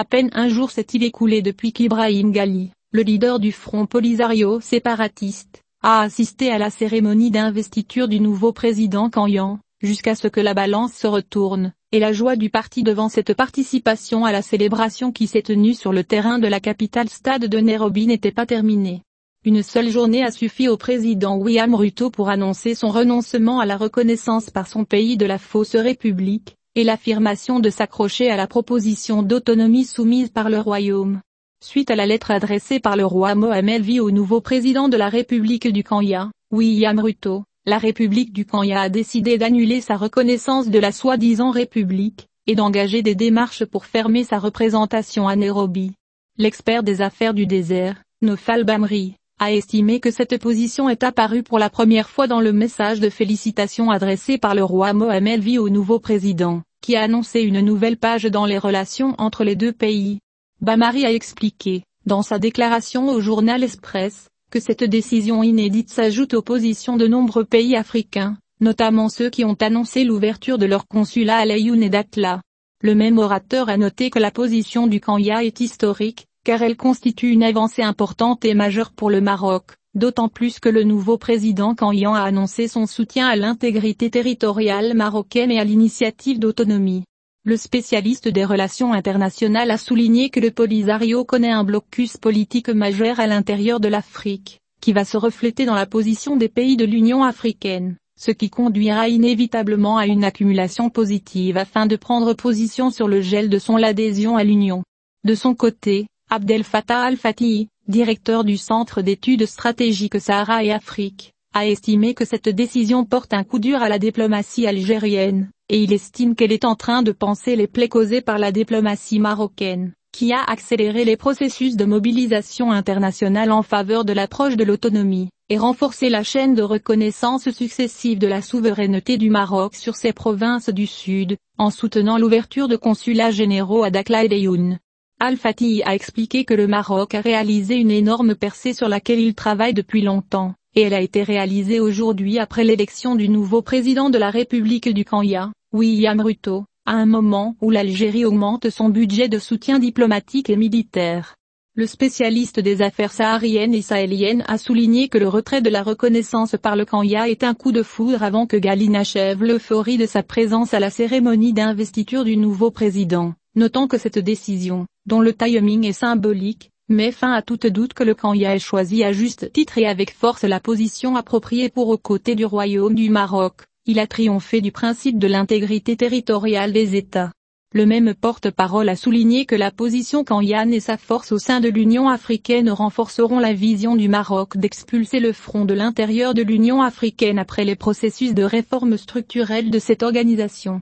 À peine un jour s'est-il écoulé depuis qu'Ibrahim Ghali, le leader du Front Polisario séparatiste, a assisté à la cérémonie d'investiture du nouveau président Kanyan, jusqu'à ce que la balance se retourne, et la joie du parti devant cette participation à la célébration qui s'est tenue sur le terrain de la capitale stade de Nairobi n'était pas terminée. Une seule journée a suffi au président William Ruto pour annoncer son renoncement à la reconnaissance par son pays de la fausse république, et l'affirmation de s'accrocher à la proposition d'autonomie soumise par le royaume. Suite à la lettre adressée par le roi Mohamed V au nouveau président de la République du Kenya, William Ruto, la République du Kenya a décidé d'annuler sa reconnaissance de la soi-disant République, et d'engager des démarches pour fermer sa représentation à Nairobi. L'expert des affaires du désert, Nofal Bamri, a estimé que cette position est apparue pour la première fois dans le message de félicitations adressé par le roi Mohamed V au nouveau président qui a annoncé une nouvelle page dans les relations entre les deux pays. Bamari a expliqué, dans sa déclaration au journal Express, que cette décision inédite s'ajoute aux positions de nombreux pays africains, notamment ceux qui ont annoncé l'ouverture de leur consulat à Layoun et d'Atla. Le même orateur a noté que la position du Kenya est historique, car elle constitue une avancée importante et majeure pour le Maroc d'autant plus que le nouveau président Kanyan a annoncé son soutien à l'intégrité territoriale marocaine et à l'initiative d'autonomie. Le spécialiste des relations internationales a souligné que le Polisario connaît un blocus politique majeur à l'intérieur de l'Afrique, qui va se refléter dans la position des pays de l'Union africaine, ce qui conduira inévitablement à une accumulation positive afin de prendre position sur le gel de son adhésion à l'Union. De son côté, Abdel Fattah al-Fatih, directeur du Centre d'études stratégiques Sahara et Afrique, a estimé que cette décision porte un coup dur à la diplomatie algérienne, et il estime qu'elle est en train de penser les plaies causées par la diplomatie marocaine, qui a accéléré les processus de mobilisation internationale en faveur de l'approche de l'autonomie, et renforcé la chaîne de reconnaissance successive de la souveraineté du Maroc sur ses provinces du Sud, en soutenant l'ouverture de consulats généraux à Dakla et Al-Fatih a expliqué que le Maroc a réalisé une énorme percée sur laquelle il travaille depuis longtemps, et elle a été réalisée aujourd'hui après l'élection du nouveau président de la République du Kenya, William Ruto, à un moment où l'Algérie augmente son budget de soutien diplomatique et militaire. Le spécialiste des affaires sahariennes et sahéliennes a souligné que le retrait de la reconnaissance par le Kenya est un coup de foudre avant que Galine achève l'euphorie de sa présence à la cérémonie d'investiture du nouveau président, Notant que cette décision, dont le timing est symbolique, met fin à toute doute que le KANIA ait choisi à juste titre et avec force la position appropriée pour aux côtés du Royaume du Maroc. Il a triomphé du principe de l'intégrité territoriale des États. Le même porte-parole a souligné que la position kenyane et sa force au sein de l'Union africaine renforceront la vision du Maroc d'expulser le front de l'intérieur de l'Union africaine après les processus de réforme structurelle de cette organisation.